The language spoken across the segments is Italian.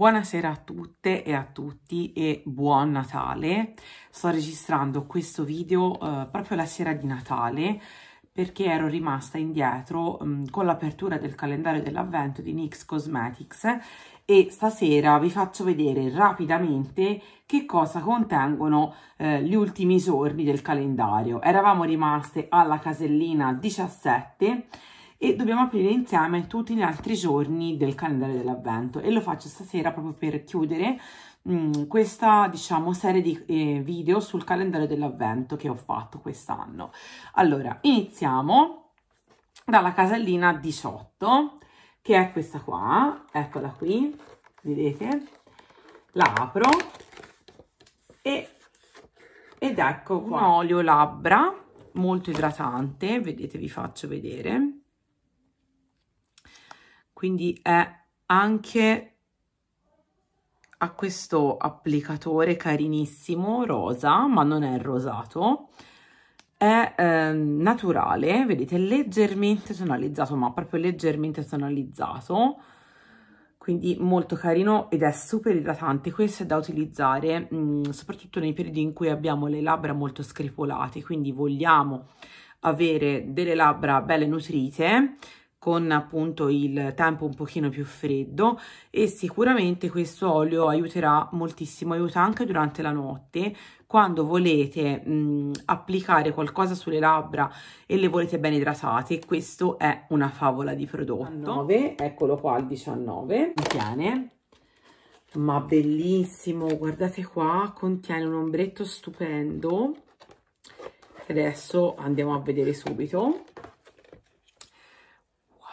Buonasera a tutte e a tutti e buon Natale. Sto registrando questo video eh, proprio la sera di Natale perché ero rimasta indietro mh, mm, con l'apertura del calendario dell'avvento di NYX Cosmetics e stasera vi faccio vedere rapidamente che cosa contengono eh, gli ultimi giorni del calendario. Eravamo rimaste alla casellina 17 e dobbiamo aprire insieme tutti gli altri giorni del calendario dell'avvento e lo faccio stasera proprio per chiudere mm, questa diciamo serie di eh, video sul calendario dell'avvento che ho fatto quest'anno allora iniziamo dalla casellina 18 che è questa qua eccola qui vedete la apro e ed ecco qua. un olio labbra molto idratante vedete vi faccio vedere quindi è anche a questo applicatore carinissimo rosa ma non è rosato è eh, naturale vedete leggermente tonalizzato ma proprio leggermente tonalizzato quindi molto carino ed è super idratante questo è da utilizzare mh, mm, soprattutto nei periodi in cui abbiamo le labbra molto screpolate quindi vogliamo avere delle labbra belle nutrite con appunto il tempo un pochino più freddo e sicuramente questo olio aiuterà moltissimo, aiuta anche durante la notte quando volete mh, applicare qualcosa sulle labbra e le volete ben idratate, questo è una favola di prodotto. 9, eccolo qua al 19, contiene, ma bellissimo, guardate qua, contiene un ombretto stupendo, adesso andiamo a vedere subito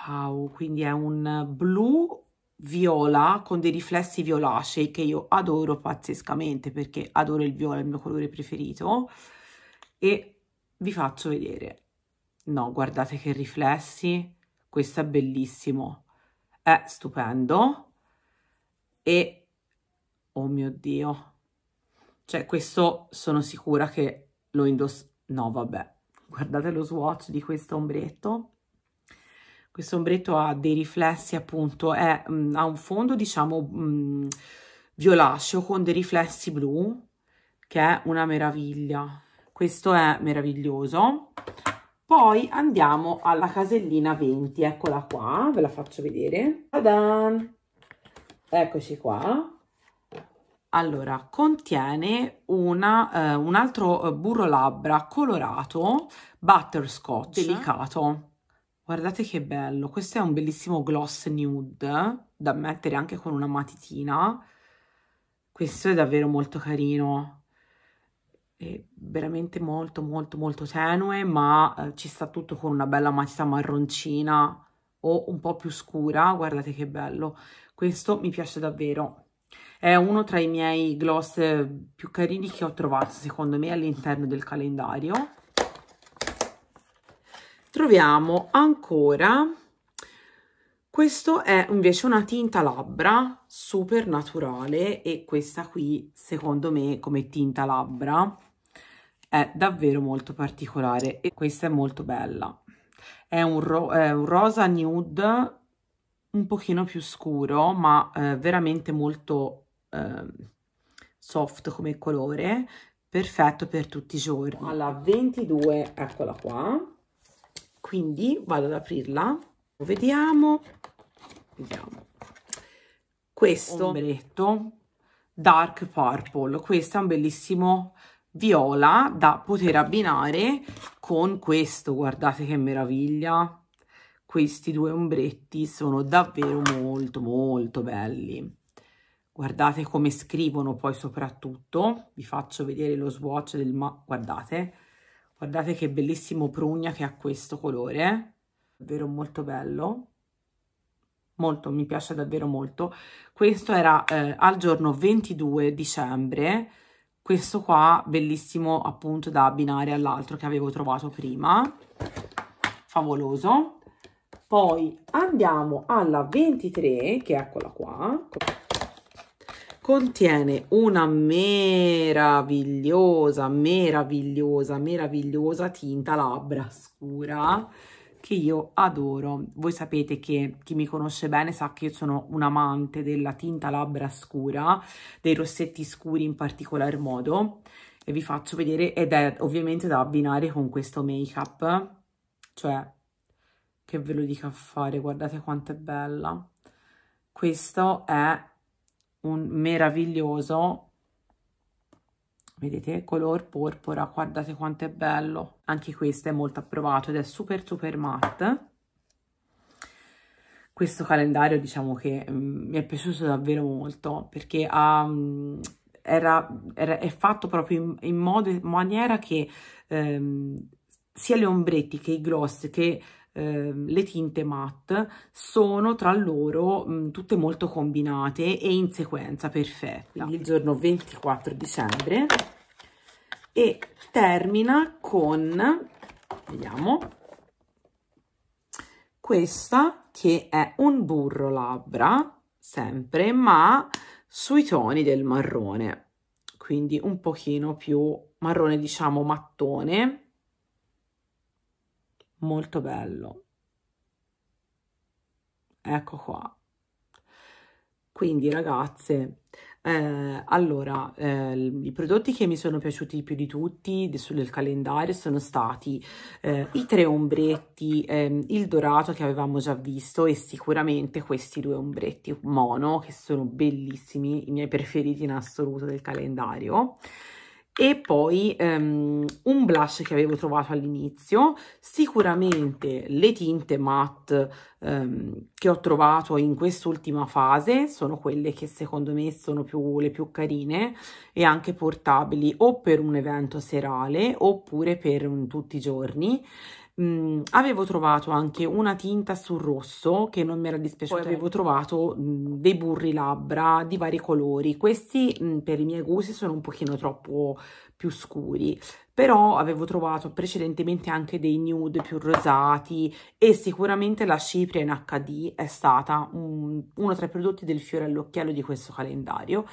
wow quindi è un blu viola con dei riflessi violacei che io adoro pazzescamente perché adoro il viola, è il mio colore preferito e vi faccio vedere no guardate che riflessi questo è bellissimo è stupendo e oh mio dio cioè questo sono sicura che lo indosso no vabbè guardate lo swatch di questo ombretto questo ombretto ha dei riflessi appunto, è, mh, mm, ha un fondo diciamo mh, mm, violaceo con dei riflessi blu che è una meraviglia, questo è meraviglioso. Poi andiamo alla casellina 20, eccola qua, ve la faccio vedere. Tadan! Eccoci qua. Allora, contiene una, eh, un altro eh, burro labbra colorato butterscotch delicato Guardate che bello, questo è un bellissimo gloss nude da mettere anche con una matitina. Questo è davvero molto carino, è veramente molto molto molto tenue ma eh, ci sta tutto con una bella matita marroncina o un po' più scura, guardate che bello. Questo mi piace davvero, è uno tra i miei gloss più carini che ho trovato secondo me all'interno del calendario troviamo ancora questo è invece una tinta labbra super naturale e questa qui secondo me come tinta labbra è davvero molto particolare e questa è molto bella. È un, ro è un rosa nude un pochino più scuro ma eh, veramente molto eh, soft come colore, perfetto per tutti i giorni. Alla 22, eccola qua, quindi vado ad aprirla vediamo vediamo questo ombretto dark purple questo è un bellissimo viola da poter abbinare con questo guardate che meraviglia questi due ombretti sono davvero molto molto belli guardate come scrivono poi soprattutto vi faccio vedere lo swatch del ma guardate Guardate che bellissimo prugna che ha questo colore, davvero molto bello. Molto, mi piace davvero molto. Questo era eh, al giorno 22 dicembre, questo qua bellissimo appunto da abbinare all'altro che avevo trovato prima, favoloso. Poi andiamo alla 23, che è quella qua, contiene una meravigliosa, meravigliosa, meravigliosa tinta labbra scura che io adoro. Voi sapete che chi mi conosce bene sa che io sono un amante della tinta labbra scura, dei rossetti scuri in particolar modo e vi faccio vedere ed è ovviamente da abbinare con questo make up, cioè che ve lo dico a fare, guardate quanto è bella. Questo è un meraviglioso vedete color porpora guardate quanto è bello anche questo è molto approvato ed è super super matte questo calendario diciamo che mh, mm, mi è piaciuto davvero molto perché um, era, era, è fatto proprio in, in modo in maniera che ehm, sia le ombretti che i gloss che eh, le tinte matte sono tra loro mh, tutte molto combinate e in sequenza perfetta. Quindi il giorno 24 dicembre e termina con, vediamo, questa che è un burro labbra, sempre, ma sui toni del marrone, quindi un pochino più marrone, diciamo, mattone, molto bello. Ecco qua. Quindi ragazze, eh, allora, eh, i prodotti che mi sono piaciuti più di tutti sul calendario sono stati eh, i tre ombretti, ehm, il dorato che avevamo già visto e sicuramente questi due ombretti mono che sono bellissimi, i miei preferiti in assoluto del calendario e poi um, un blush che avevo trovato all'inizio, sicuramente le tinte matte um, che ho trovato in quest'ultima fase sono quelle che secondo me sono più, le più carine e anche portabili o per un evento serale oppure per un, tutti i giorni mh, avevo trovato anche una tinta sul rosso che non mi era dispiaciuta, poi avevo trovato mh, dei burri labbra di vari colori, questi mh, per i miei gusti sono un pochino troppo più scuri, però avevo trovato precedentemente anche dei nude più rosati e sicuramente la Cipria in HD è stata un, uno tra i prodotti del fiore all'occhiello di questo calendario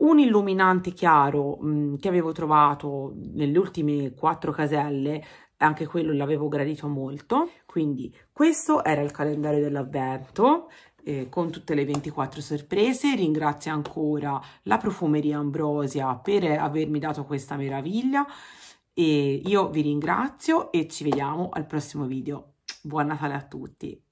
un illuminante chiaro mh, che avevo trovato nelle ultime quattro caselle anche quello l'avevo gradito molto. Quindi questo era il calendario dell'avvento eh, con tutte le 24 sorprese. Ringrazio ancora la profumeria Ambrosia per avermi dato questa meraviglia. E io vi ringrazio e ci vediamo al prossimo video. Buon Natale a tutti!